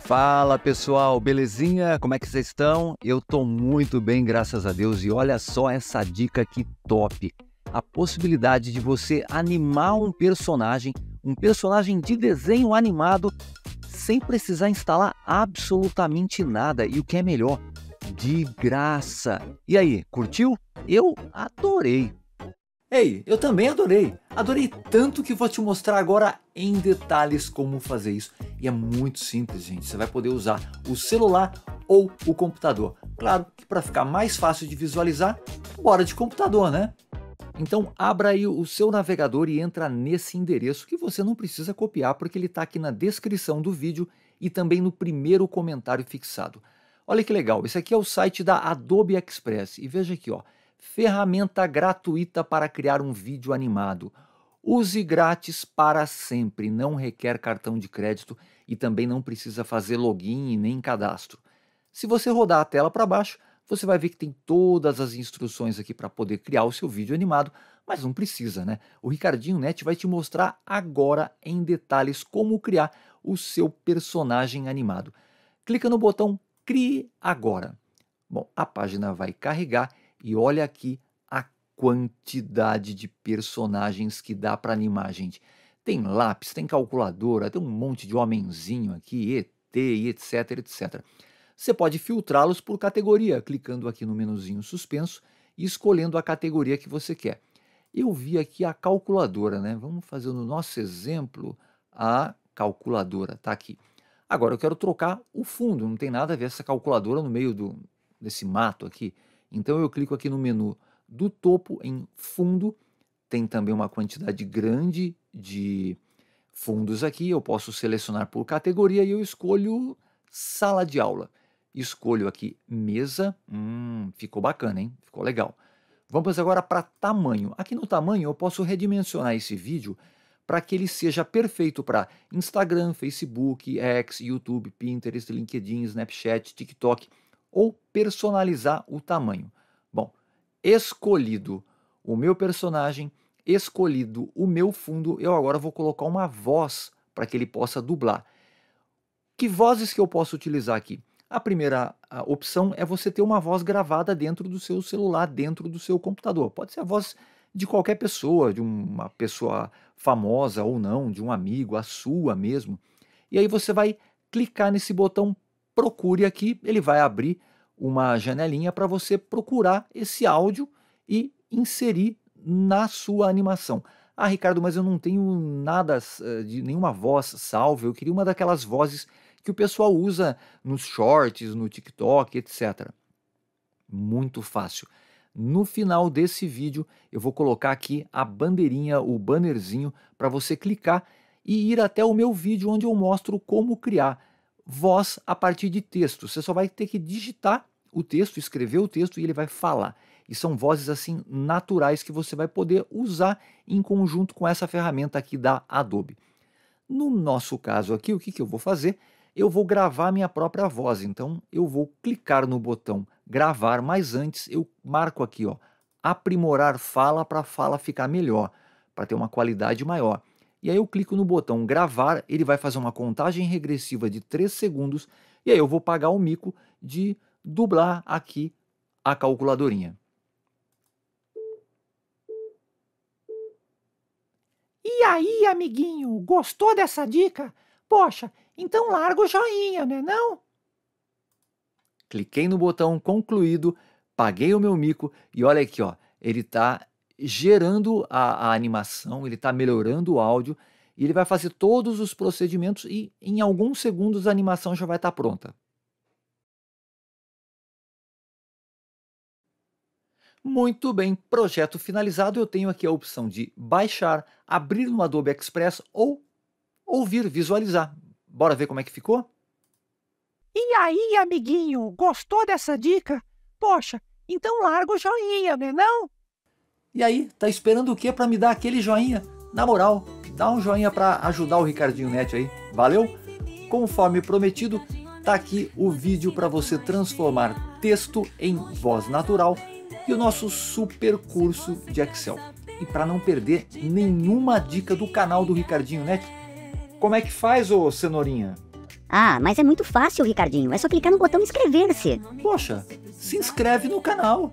Fala pessoal, belezinha? Como é que vocês estão? Eu tô muito bem, graças a Deus. E olha só essa dica que top! A possibilidade de você animar um personagem, um personagem de desenho animado, sem precisar instalar absolutamente nada. E o que é melhor, de graça. E aí, curtiu? Eu adorei. Ei, eu também adorei. Adorei tanto que vou te mostrar agora em detalhes como fazer isso. E é muito simples, gente. Você vai poder usar o celular ou o computador. Claro que para ficar mais fácil de visualizar, bora de computador, né? Então abra aí o seu navegador e entra nesse endereço que você não precisa copiar porque ele está aqui na descrição do vídeo e também no primeiro comentário fixado. Olha que legal, esse aqui é o site da Adobe Express e veja aqui, ó, ferramenta gratuita para criar um vídeo animado. Use grátis para sempre, não requer cartão de crédito e também não precisa fazer login nem cadastro. Se você rodar a tela para baixo, você vai ver que tem todas as instruções aqui para poder criar o seu vídeo animado, mas não precisa, né? O Ricardinho Net vai te mostrar agora em detalhes como criar o seu personagem animado. Clica no botão Crie agora. Bom, a página vai carregar e olha aqui a quantidade de personagens que dá para animar, gente. Tem lápis, tem calculadora, tem um monte de homenzinho aqui, ET etc, etc. Você pode filtrá-los por categoria, clicando aqui no menuzinho suspenso e escolhendo a categoria que você quer. Eu vi aqui a calculadora, né? Vamos fazer no nosso exemplo a calculadora, tá aqui. Agora eu quero trocar o fundo, não tem nada a ver essa calculadora no meio do, desse mato aqui. Então eu clico aqui no menu do topo em fundo, tem também uma quantidade grande de fundos aqui, eu posso selecionar por categoria e eu escolho sala de aula. Escolho aqui mesa, hum, ficou bacana, hein? Ficou legal. Vamos agora para tamanho. Aqui no tamanho eu posso redimensionar esse vídeo para que ele seja perfeito para Instagram, Facebook, X, YouTube, Pinterest, LinkedIn, Snapchat, TikTok ou personalizar o tamanho. Bom, escolhido o meu personagem, escolhido o meu fundo, eu agora vou colocar uma voz para que ele possa dublar. Que vozes que eu posso utilizar aqui? A primeira opção é você ter uma voz gravada dentro do seu celular, dentro do seu computador. Pode ser a voz de qualquer pessoa, de uma pessoa famosa ou não, de um amigo, a sua mesmo. E aí você vai clicar nesse botão procure aqui, ele vai abrir uma janelinha para você procurar esse áudio e inserir na sua animação. Ah, Ricardo, mas eu não tenho nada eh, de nenhuma voz salva, eu queria uma daquelas vozes que o pessoal usa nos shorts, no TikTok, etc. Muito fácil. No final desse vídeo, eu vou colocar aqui a bandeirinha, o bannerzinho, para você clicar e ir até o meu vídeo onde eu mostro como criar voz a partir de texto. Você só vai ter que digitar o texto, escrever o texto e ele vai falar. E são vozes assim naturais que você vai poder usar em conjunto com essa ferramenta aqui da Adobe. No nosso caso aqui, o que, que eu vou fazer? Eu vou gravar minha própria voz, então eu vou clicar no botão gravar, mas antes eu marco aqui ó, aprimorar fala para a fala ficar melhor, para ter uma qualidade maior. E aí eu clico no botão gravar, ele vai fazer uma contagem regressiva de 3 segundos e aí eu vou pagar o mico de dublar aqui a calculadorinha. E aí, amiguinho, gostou dessa dica? Poxa, então larga o joinha, né não? Cliquei no botão concluído, paguei o meu mico e olha aqui, ó, ele tá gerando a, a animação, ele está melhorando o áudio e ele vai fazer todos os procedimentos e em alguns segundos a animação já vai estar tá pronta. Muito bem, projeto finalizado. Eu tenho aqui a opção de baixar, abrir no Adobe Express ou ouvir, visualizar. Bora ver como é que ficou? E aí, amiguinho, gostou dessa dica? Poxa, então larga o joinha, né não? E aí, tá esperando o que para me dar aquele joinha? Na moral, dá um joinha para ajudar o Ricardinho Net aí. Valeu? Conforme prometido, tá aqui o vídeo para você transformar texto em voz natural e o nosso super curso de Excel. E para não perder nenhuma dica do canal do Ricardinho Net, como é que faz, ô cenourinha? Ah, mas é muito fácil, Ricardinho. É só clicar no botão inscrever-se. Poxa, se inscreve no canal.